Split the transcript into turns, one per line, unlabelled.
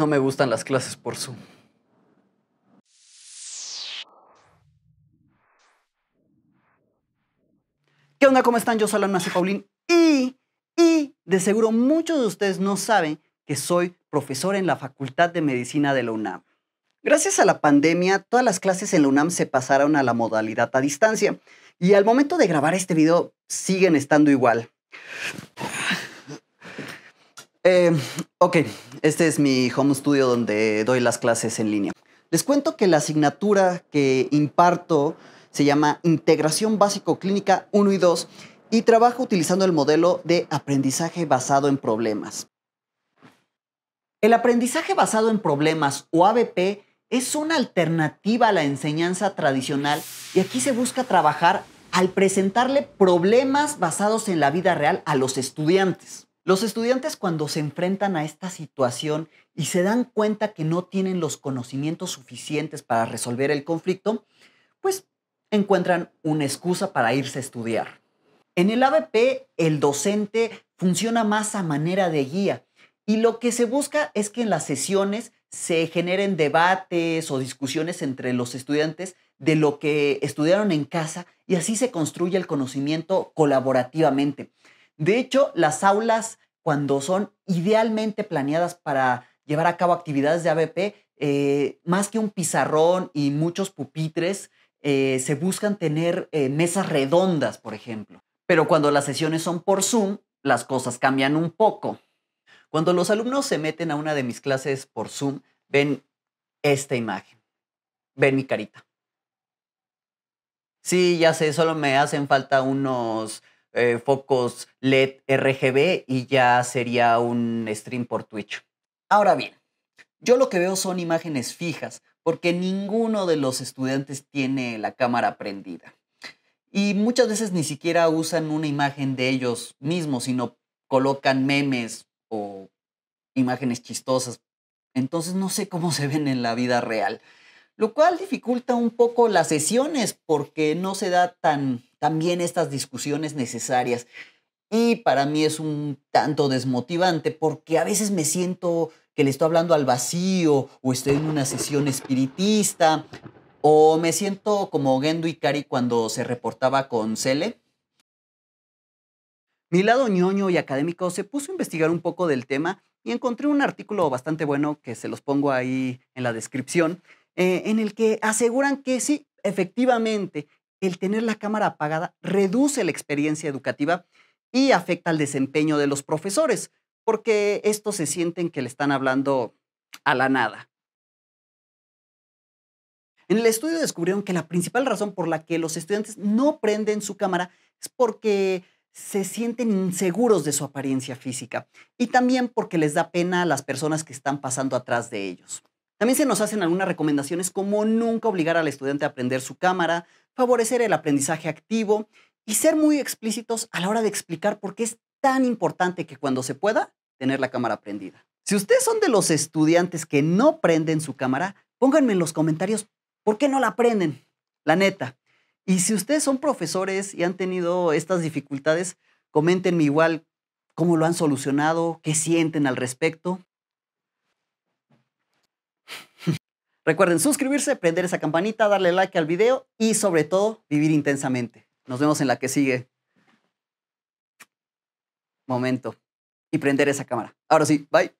No me gustan las clases por Zoom. ¿Qué onda? ¿Cómo están? Yo soy Alan Paulín y, y de seguro muchos de ustedes no saben que soy profesor en la Facultad de Medicina de la UNAM. Gracias a la pandemia, todas las clases en la UNAM se pasaron a la modalidad a distancia y al momento de grabar este video siguen estando igual. Eh, ok, este es mi home studio donde doy las clases en línea. Les cuento que la asignatura que imparto se llama Integración Básico Clínica 1 y 2 y trabajo utilizando el modelo de aprendizaje basado en problemas. El aprendizaje basado en problemas o ABP es una alternativa a la enseñanza tradicional y aquí se busca trabajar al presentarle problemas basados en la vida real a los estudiantes. Los estudiantes cuando se enfrentan a esta situación y se dan cuenta que no tienen los conocimientos suficientes para resolver el conflicto, pues encuentran una excusa para irse a estudiar. En el ABP, el docente funciona más a manera de guía y lo que se busca es que en las sesiones se generen debates o discusiones entre los estudiantes de lo que estudiaron en casa y así se construye el conocimiento colaborativamente. De hecho, las aulas, cuando son idealmente planeadas para llevar a cabo actividades de ABP, eh, más que un pizarrón y muchos pupitres, eh, se buscan tener eh, mesas redondas, por ejemplo. Pero cuando las sesiones son por Zoom, las cosas cambian un poco. Cuando los alumnos se meten a una de mis clases por Zoom, ven esta imagen, ven mi carita. Sí, ya sé, solo me hacen falta unos eh, focos LED RGB y ya sería un stream por Twitch. Ahora bien, yo lo que veo son imágenes fijas porque ninguno de los estudiantes tiene la cámara prendida. Y muchas veces ni siquiera usan una imagen de ellos mismos, sino colocan memes o imágenes chistosas. Entonces no sé cómo se ven en la vida real, lo cual dificulta un poco las sesiones porque no se da tan también estas discusiones necesarias. Y para mí es un tanto desmotivante porque a veces me siento que le estoy hablando al vacío o estoy en una sesión espiritista o me siento como Gendo Ikari cuando se reportaba con Cele. Mi lado ñoño y académico se puso a investigar un poco del tema y encontré un artículo bastante bueno que se los pongo ahí en la descripción, eh, en el que aseguran que sí, efectivamente, el tener la cámara apagada reduce la experiencia educativa y afecta al desempeño de los profesores, porque estos se sienten que le están hablando a la nada. En el estudio descubrieron que la principal razón por la que los estudiantes no prenden su cámara es porque se sienten inseguros de su apariencia física y también porque les da pena a las personas que están pasando atrás de ellos. También se nos hacen algunas recomendaciones como nunca obligar al estudiante a aprender su cámara, favorecer el aprendizaje activo y ser muy explícitos a la hora de explicar por qué es tan importante que cuando se pueda, tener la cámara prendida. Si ustedes son de los estudiantes que no prenden su cámara, pónganme en los comentarios por qué no la prenden, la neta. Y si ustedes son profesores y han tenido estas dificultades, comentenme igual cómo lo han solucionado, qué sienten al respecto. Recuerden suscribirse, prender esa campanita, darle like al video y sobre todo vivir intensamente. Nos vemos en la que sigue. Momento. Y prender esa cámara. Ahora sí, bye.